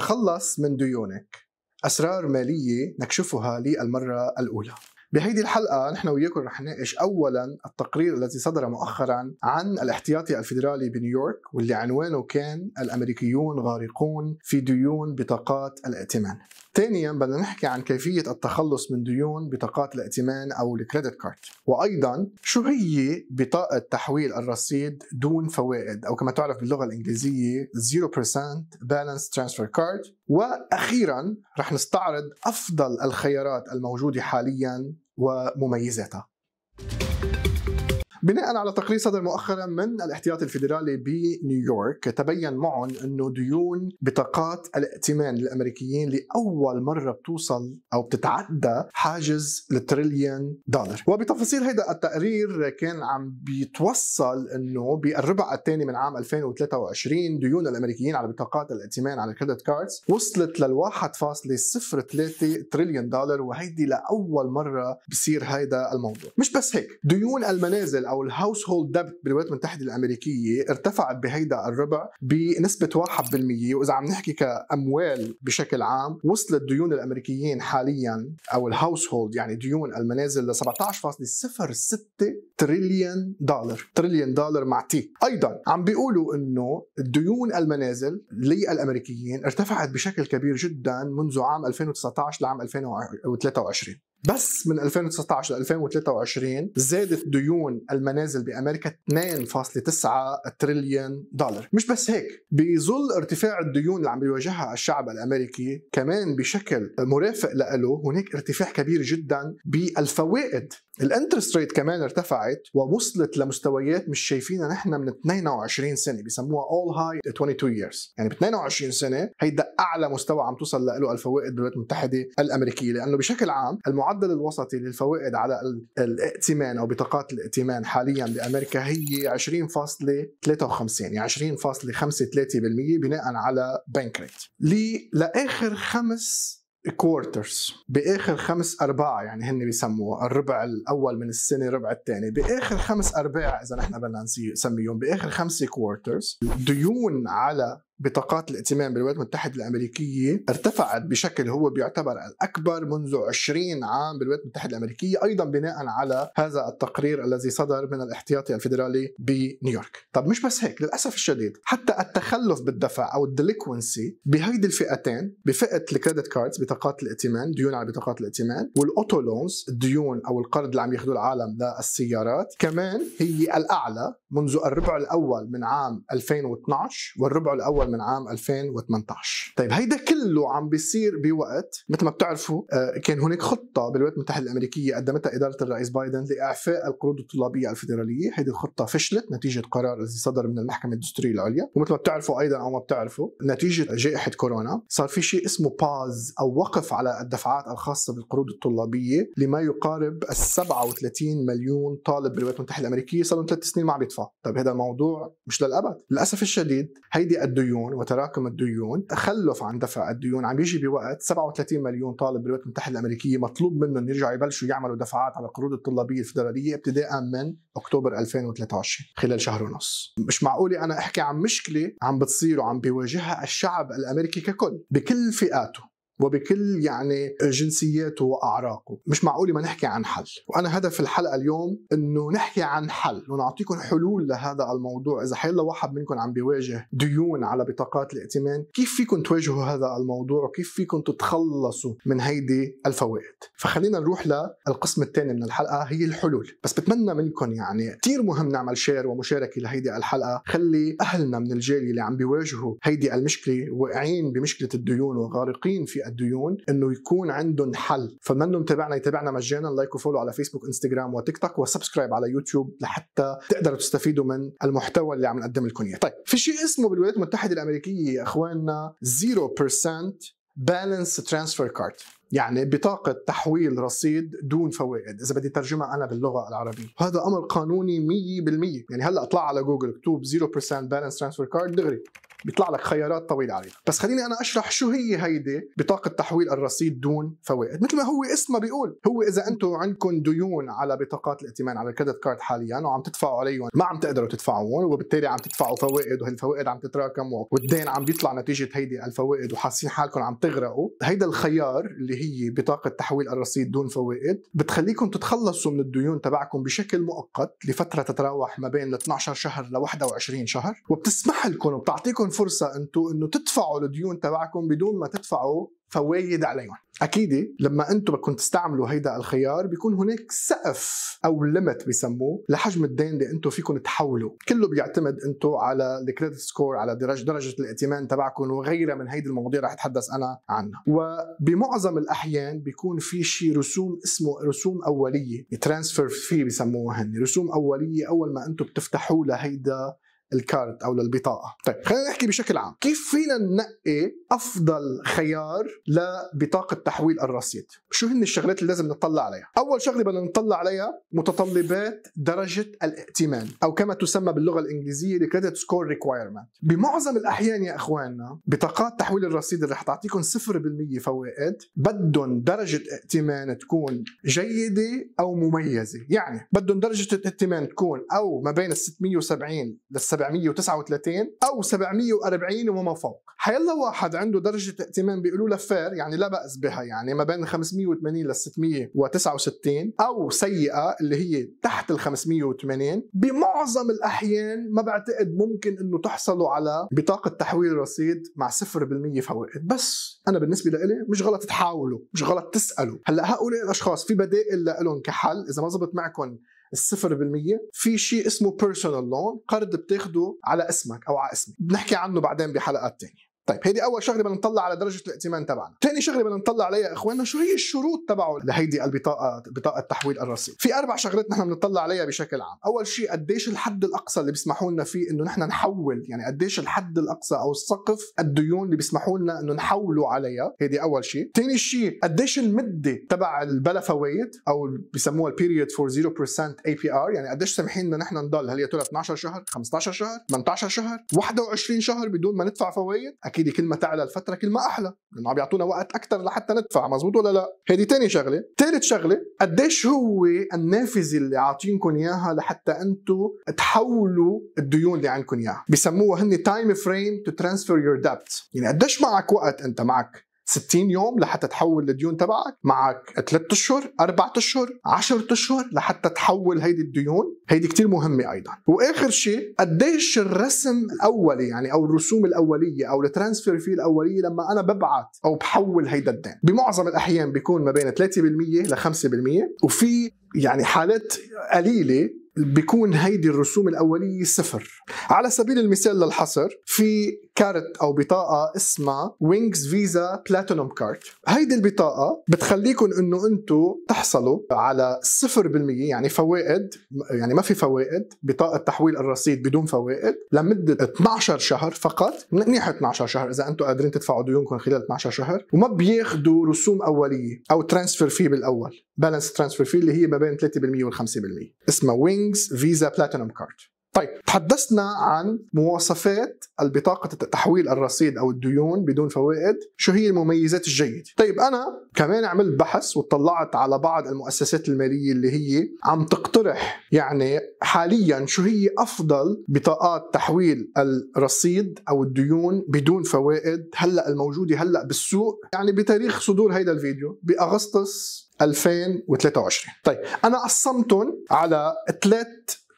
تخلص من ديونك أسرار مالية نكشفها للمرة الأولى بهيدي الحلقة نحن وياكم رح نناقش أولا التقرير الذي صدر مؤخرا عن الاحتياطي الفيدرالي بنيويورك واللي عنوانه كان الأمريكيون غارقون في ديون بطاقات الائتمان ثانيا بدنا نحكي عن كيفية التخلص من ديون بطاقات الائتمان أو الكريدت كارد وأيضا شو هي بطاقة تحويل الرصيد دون فوائد أو كما تعرف باللغة الإنجليزية 0% Balance Transfer Card وأخيرا رح نستعرض أفضل الخيارات الموجودة حاليا ومميزاتها بناء على تقرير صدر مؤخرا من الاحتياطي الفيدرالي بنيويورك تبين معهم انه ديون بطاقات الائتمان الامريكيين لاول مره بتوصل او بتتعدى حاجز التريليون دولار وبتفاصيل هذا التقرير كان عم بيتوصل انه بالربع الثاني من عام 2023 ديون الامريكيين على بطاقات الائتمان على الكريدت كاردز وصلت لل 1.03 تريليون دولار وهيدي لاول مره بصير هيدا الموضوع مش بس هيك ديون المنازل او الهاوس هولد ديبت بالولايات المتحده الامريكيه ارتفعت بهيدا الربع بنسبه 1% واذا عم نحكي كاموال بشكل عام وصلت ديون الامريكيين حاليا او الهاوس هولد يعني ديون المنازل ل 17.06 تريليون دولار تريليون دولار مع تي ايضا عم بيقولوا انه ديون المنازل للامريكيين ارتفعت بشكل كبير جدا منذ عام 2019 لعام 2023 بس من 2019 ل 2023 زادت ديون المنازل بامريكا 2.9 تريليون دولار، مش بس هيك، بظل ارتفاع الديون اللي عم بيواجهها الشعب الامريكي كمان بشكل مرافق له هناك ارتفاع كبير جدا بالفوائد الانترست ريت كمان ارتفعت ووصلت لمستويات مش شايفينها نحن من 22 سنه بيسموها اول هاي 22 ييرز يعني ب 22 سنه هيدا اعلى مستوى عم توصل له الفوائد بالولايات المتحده الامريكيه لانه بشكل عام المعدل الوسطي للفوائد على الائتمان او بطاقات الائتمان حاليا بامريكا هي 20.53 يعني 20.53% بناء على بنك ريت لاخر خمس كوارترز باخر خمس ارباع يعني هن بيسموها الربع الاول من السنه الربع الثاني باخر خمس ارباع اذا نحن بدنا نسميهم باخر خمس كوارترز ديون على بطاقات الائتمان بالولايات المتحدة الأمريكية ارتفعت بشكل هو بيعتبر الأكبر منذ 20 عام بالولايات المتحدة الأمريكية أيضا بناء على هذا التقرير الذي صدر من الاحتياطي الفيدرالي بنيويورك طب مش بس هيك للأسف الشديد حتى التخلف بالدفع أو الدليكونسي بهيدي الفئتين بفئة الكريدت كاردز بطاقات الائتمان ديون على بطاقات الائتمان والأوتو لونز الديون أو القرض اللي عم ياخذوه العالم للسيارات كمان هي الأعلى منذ الربع الأول من عام 2012 والربع الأول من عام 2018 طيب هيدا كله عم بيصير بوقت مثل ما بتعرفوا آه، كان هناك خطه بالولايات المتحده الامريكيه قدمتها اداره الرئيس بايدن لاعفاء القروض الطلابيه الفيدراليه هيدي الخطه فشلت نتيجه قرار الذي صدر من المحكمه الدستوريه العليا ومثل ما بتعرفوا ايضا او ما بتعرفوا نتيجه جائحه كورونا صار في شيء اسمه باز او وقف على الدفعات الخاصه بالقروض الطلابيه لما يقارب ال 37 مليون طالب بالولايات المتحده الامريكيه صار لهم ثلاث سنين ما عم يدفع طيب هذا الموضوع مش للابد للاسف الشديد هيدي الديون الديون وتراكم الديون تخلف عن دفع الديون عم يجي بوقت 37 مليون طالب بالولايات المتحده الامريكيه مطلوب منهم يرجعوا يبلشوا يعملوا دفعات على القروض الطلابيه الفدراليه ابتداء من اكتوبر 2023 خلال شهر ونص مش معقوله انا احكي عن مشكله عم بتصير وعم بيواجهها الشعب الامريكي ككل بكل فئاته وبكل يعني جنسياته واعراقه مش معقول ما نحكي عن حل وانا هدف الحلقه اليوم انه نحكي عن حل ونعطيكم حلول لهذا الموضوع اذا حيلا واحد منكم عم بيواجه ديون على بطاقات الائتمان كيف فيكم تواجهوا هذا الموضوع وكيف فيكم تتخلصوا من هيدي الفوائد فخلينا نروح للقسم الثاني من الحلقه هي الحلول بس بتمنى منكم يعني كثير مهم نعمل شير ومشاركه لهيدي الحلقه خلي اهلنا من الجاليه اللي عم بيواجهوا هيدي المشكله واقعين بمشكله الديون وغارقين في الديون انه يكون عندهم حل فمنه متابعنا يتابعنا مجانا لايك وفولو على فيسبوك انستغرام وتيك توك وسبسكرايب على يوتيوب لحتى تقدروا تستفيدوا من المحتوى اللي عم نقدم لكم اياه طيب في شيء اسمه بالولايات المتحده الامريكيه يا اخواننا 0% بالانس ترانسفير كارد يعني بطاقة تحويل رصيد دون فوائد إذا بدي ترجمها أنا باللغة العربية هذا أمر قانوني 100% يعني هلأ اطلع على جوجل اكتب 0% بالانس ترانسفير كارد دغري بيطلع لك خيارات طويله عليها بس خليني انا اشرح شو هي هيدي بطاقه تحويل الرصيد دون فوائد مثل ما هو اسمها بيقول هو اذا انتم عندكم ديون على بطاقات الائتمان على الكريدت كارد حاليا وعم تدفعوا عليهم ما عم تقدروا تدفعون وبالتالي عم تدفعوا فوائد وهالفوائد عم تتراكم والدين عم بيطلع نتيجه هيدي الفوائد وحاسين حالكم عم تغرقوا هيدا الخيار اللي هي بطاقه تحويل الرصيد دون فوائد بتخليكم تتخلصوا من الديون تبعكم بشكل مؤقت لفتره تتراوح ما بين 12 شهر ل 21 شهر وبتسمح لكم وبتعطيكم عندكم فرصه انتم انه تدفعوا الديون تبعكم بدون ما تدفعوا فوايد عليهم اكيد لما انتم بدكم تستعملوا هيدا الخيار بيكون هناك سقف او ليمت بسموه لحجم الدين اللي انتم فيكم تحولوا كله بيعتمد انتم على الكريدت سكور على درجه درجه الائتمان تبعكم وغيرها من هيدي المواضيع رح اتحدث انا عنها وبمعظم الاحيان بيكون في شيء رسوم اسمه رسوم اوليه ترانسفير في بسموها هن رسوم اوليه اول ما انتم بتفتحوا لهيدا للكارت او للبطاقه طيب خلينا نحكي بشكل عام كيف فينا ننقي افضل خيار لبطاقه تحويل الرصيد شو هن الشغلات اللي لازم نطلع عليها اول شغله بدنا نطلع عليها متطلبات درجه الائتمان او كما تسمى باللغه الانجليزيه الكريدت سكور ريكوايرمنت بمعظم الاحيان يا اخواننا بطاقات تحويل الرصيد اللي رح تعطيكم 0% فوائد بدهم درجه ائتمان تكون جيده او مميزه يعني بدهم درجه الائتمان تكون او ما بين ال 670 لل 739 او 740 وما فوق حيلا واحد عنده درجه ائتمان بيقولوا له فير يعني لا باس بها يعني ما بين 580 لل 669 او سيئه اللي هي تحت ال 580 بمعظم الاحيان ما بعتقد ممكن انه تحصلوا على بطاقه تحويل رصيد مع 0% فوائد بس انا بالنسبه لي مش غلط تحاولوا مش غلط تسالوا هلا هؤلاء الاشخاص في بدائل لهم كحل اذا ما زبط معكم الصفر بالمية في شيء اسمه بيرسونال لون قرض بتاخده على اسمك او على اسمك بنحكي عنه بعدين بحلقات تانية طيب هيدي اول شغله بدنا نطلع على درجه الائتمان تبعنا ثاني شغله بدنا نطلع عليها يا اخواننا شو هي الشروط تبعه لهيدي البطاقه بطاقه تحويل الرصيد في اربع شغلات نحن بنطلع عليها بشكل عام اول شيء قديش الحد الاقصى اللي بيسمحوا لنا فيه انه نحن نحول يعني قديش الحد الاقصى او السقف الديون اللي بيسمحوا لنا انه نحولوا عليها هيدي اول شيء ثاني شيء قديش المده تبع البلا فوائد او بسموها البيريود فور 0% اي بي ار يعني قديش سامحين لنا نحن نضل هل يا ترى 12 شهر 15 شهر 18 شهر 21 شهر بدون ما ندفع فوائد اكيد كل ما تعلى الفتره كل ما احلى لانه عم يعطونا وقت اكثر لحتى ندفع مزبوط ولا لا هيدي ثاني شغله ثالث شغله قديش هو النافذه اللي عاطينكم اياها لحتى انتم تحولوا الديون اللي عندكم اياها بسموها هن تايم فريم تو ترانسفير يور ديبت يعني قديش معك وقت انت معك 60 يوم لحتى تحول الديون تبعك معك 3 اشهر 4 اشهر 10 اشهر لحتى تحول هيدي الديون هيدي كتير مهمه ايضا واخر شيء قديش الرسم الاولي يعني او الرسوم الاوليه او الترانسفير في الاوليه لما انا ببعت او بحول هيدا الدين بمعظم الاحيان بيكون ما بين 3% ل 5% وفي يعني حالات قليله بيكون هيدي الرسوم الأولية صفر على سبيل المثال للحصر في كارت أو بطاقة اسمها وينجز فيزا بلاتينوم كارت هيدي البطاقة بتخليكم أنه انتم تحصلوا على 0% يعني فوائد يعني ما في فوائد بطاقة تحويل الرصيد بدون فوائد لمدة 12 شهر فقط منيح 12 شهر إذا انتم قادرين تدفعوا ديونكم خلال 12 شهر وما بياخذوا رسوم أولية أو ترانسفير في بالأول بالانس ترانسفير في اللي هي بين 3% وال 50% اسمها وينجز فيزا بلاتينوم كارد طيب تحدثنا عن مواصفات البطاقة تحويل الرصيد أو الديون بدون فوائد شو هي المميزات الجيدة طيب أنا كمان عملت بحث وطلعت على بعض المؤسسات المالية اللي هي عم تقترح يعني حاليا شو هي أفضل بطاقات تحويل الرصيد أو الديون بدون فوائد هلأ الموجودة هلأ بالسوق يعني بتاريخ صدور هيدا الفيديو بأغسطس 2023 طيب انا قسمتهم على ثلاث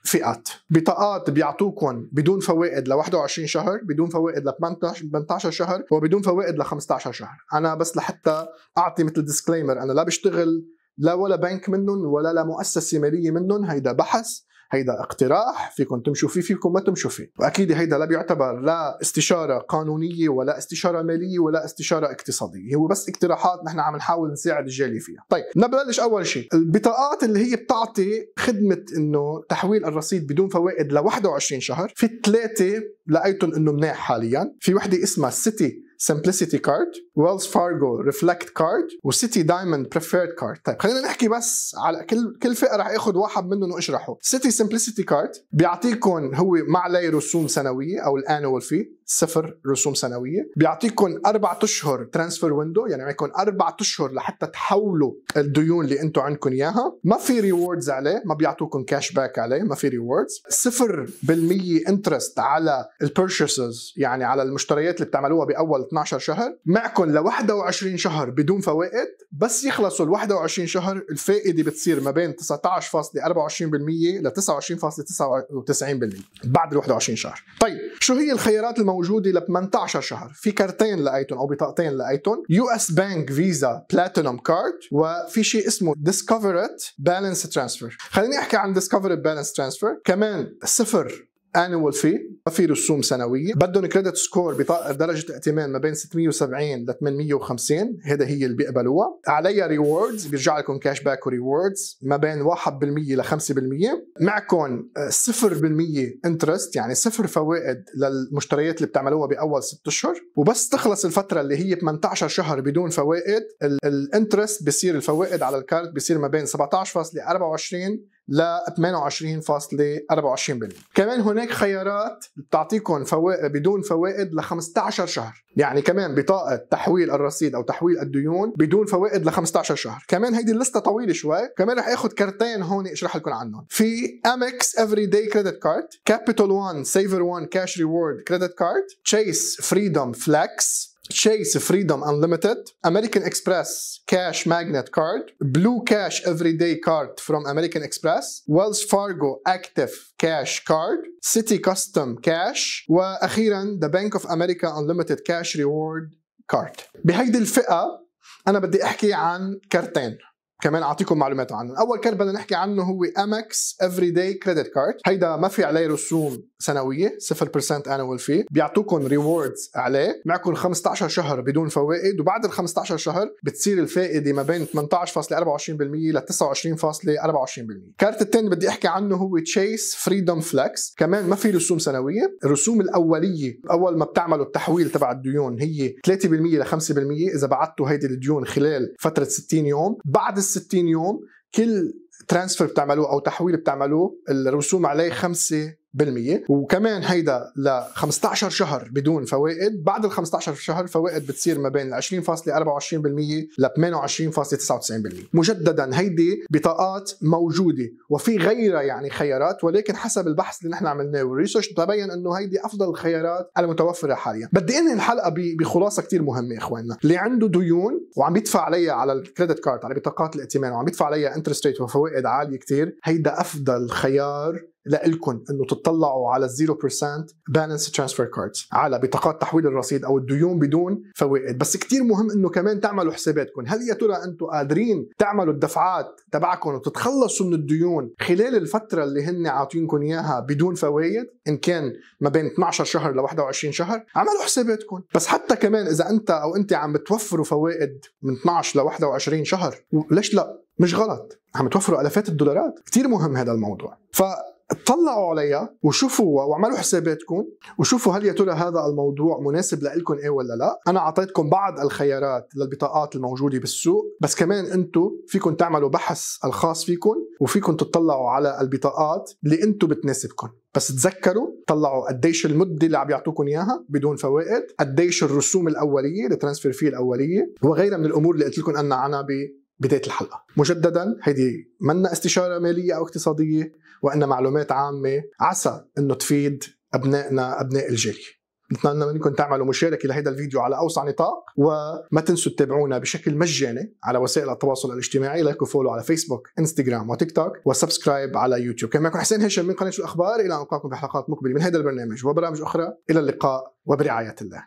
فئات بطاقات بيعطوكم بدون فوائد ل 21 شهر بدون فوائد ل 18 شهر وبدون فوائد ل 15 شهر انا بس لحتى اعطي مثل ديسكليمر انا لا بشتغل لا ولا بنك منهم ولا مؤسسه مالية منهم هيدا بحث هيدا اقتراح فيكم تمشوا فيه فيكم ما تمشوا فيه واكيد هيدا لا بيعتبر لا استشاره قانونيه ولا استشاره ماليه ولا استشاره اقتصاديه هو بس اقتراحات نحن عم نحاول نساعد الجالي فيها طيب نبلش اول شيء البطاقات اللي هي بتعطي خدمه انه تحويل الرصيد بدون فوائد ل 21 شهر في ثلاثه لقيتهم انه مناح حاليا في وحده اسمها سيتي سمبلسيتي كارد ويلز فارجو ريفلكت كارد وسيتي دايموند بريفيرد كارد طيب خلينا نحكي بس على كل كل فئه راح اخذ واحد منهم واشرحه سيتي سمبلسيتي كارد بيعطيكم هو ما عليه رسوم سنويه او الانوال فيه صفر رسوم سنويه بيعطيكم اربع اشهر ترانسفير ويندو يعني معكم اربع اشهر لحتى تحولوا الديون اللي انتم عندكم اياها ما في ريوردز عليه ما بيعطوكم كاش باك عليه ما في ريوردز 0% انترست على البيرشيسز يعني على المشتريات اللي بتعملوها باول 12 شهر معكم ل 21 شهر بدون فوائد بس يخلصوا ال 21 شهر الفائده بتصير ما بين 19.24% ل 29.99% بعد ال 21 شهر طيب شو هي الخيارات الموجوده موجوده ل 18 شهر في كرتين لقيتهم او بطاقتين لقيتهم يو اس بانك فيزا بلاتينوم كارد وفي شيء اسمه ديسكفرت بالانس ترانسفير خليني احكي عن ديسكفرت بالانس ترانسفير كمان صفر انوال في ما في رسوم سنويه بدهم كريدت سكور بدرجه ائتمان ما بين 670 ل 850 هذا هي اللي بيقبلوها عليها ريوردز بيرجع لكم كاش باك وريوردز ما بين 1% ل 5% معكم 0% انترست يعني صفر فوائد للمشتريات اللي بتعملوها باول 6 اشهر وبس تخلص الفتره اللي هي 18 شهر بدون فوائد الانترست بصير الفوائد على الكارت بصير ما بين 17.24 ل 28.24% كمان هناك خيارات بتعطيكم فوائد بدون فوائد ل 15 شهر يعني كمان بطاقة تحويل الرصيد أو تحويل الديون بدون فوائد ل 15 شهر كمان هيدي اللستة طويلة شوي كمان رح اخذ كرتين هون اشرح لكم عنهم في امكس افري داي كريدت كارد كابيتال 1 سيفر 1 كاش ريورد كريدت كارد تشيس فريدوم فلكس شيس فريدوم انليمتد امريكان اكسبرس كاش ماجنت كارد بلو كاش افري داي كارد فروم امريكان اكسبرس ويلز فارجو اكتف كاش كارد سيتي كاستم كاش واخيرا ذا بنك اوف امريكا انليمتد كاش ريورد كارد بهيدي الفئه انا بدي احكي عن كارتين كمان اعطيكم معلومات عنه اول كارد بدنا نحكي عنه هو اماكس افري داي كريدت كارد هيدا ما في عليه رسوم سنويه 0% انوال في بيعطوكم ريوردز عليه معكم 15 شهر بدون فوائد وبعد ال 15 شهر بتصير الفائده ما بين 18.24% ل 29.24% الكارت الثاني بدي احكي عنه هو تشيس فريدوم فلكس كمان ما في رسوم سنويه الرسوم الاوليه اول ما بتعملوا التحويل تبع الديون هي 3% ل 5% اذا بعتوا هيدي الديون خلال فتره 60 يوم بعد 60 يوم كل ترانسفير بتعملوه او تحويل بتعملوه الرسوم عليه 5 وكمان هيدا ل 15 شهر بدون فوائد بعد ال 15 شهر فوائد بتصير ما بين 20.24% ل 28.99% مجددا هيدي بطاقات موجوده وفي غيرها يعني خيارات ولكن حسب البحث اللي نحن عملناه والريسيرش تبين انه هيدي افضل الخيارات المتوفره حاليا بدي انهي الحلقه بخلاصه كثير مهمه اخواننا اللي عنده ديون وعم يدفع عليها على الكريدت كارد على بطاقات الائتمان وعم يدفع عليها انترست ريت وفوائد عاليه كثير هيدا افضل خيار لإلكن انه تطلعوا على 0% بالانس ترانسفير كاردز على بطاقات تحويل الرصيد او الديون بدون فوائد بس كتير مهم انه كمان تعملوا حساباتكم هل يا ترى انتم قادرين تعملوا الدفعات تبعكم وتتخلصوا من الديون خلال الفتره اللي هن عاطينكم اياها بدون فوائد ان كان ما بين 12 شهر ل 21 شهر اعملوا حساباتكم بس حتى كمان اذا انت او انت عم بتوفروا فوائد من 12 ل 21 شهر ليش لا مش غلط عم توفروا الافات الدولارات كتير مهم هذا الموضوع ف اطلعوا عليها وشوفوا واعملوا حساباتكم وشوفوا هل يا ترى هذا الموضوع مناسب لكم ايه ولا لا انا اعطيتكم بعض الخيارات للبطاقات الموجوده بالسوق بس كمان انتم فيكم تعملوا بحث الخاص فيكم وفيكم تطلعوا على البطاقات اللي انتم بتناسبكم بس تذكروا طلعوا قديش المده اللي عم يعطوكم اياها بدون فوائد قديش الرسوم الاوليه الترانسفير فيه الاوليه وغيرها من الامور اللي قلت لكم انا عنها بدايه الحلقه مجددا هيدي منا استشاره ماليه او اقتصاديه وانما معلومات عامه عسى انه تفيد ابنائنا ابناء الجيل نتمنى منكم تعملوا مشاركه لهذا الفيديو على اوسع نطاق وما تنسوا تتابعونا بشكل مجاني على وسائل التواصل الاجتماعي لايك وفولو على فيسبوك انستغرام وتيك توك وسبسكرايب على يوتيوب كان معكم حسين هشام من قناه الاخبار الى ان نلقاكم في حلقات مقبله من هذا البرنامج وبرامج اخرى الى اللقاء وبرعايه الله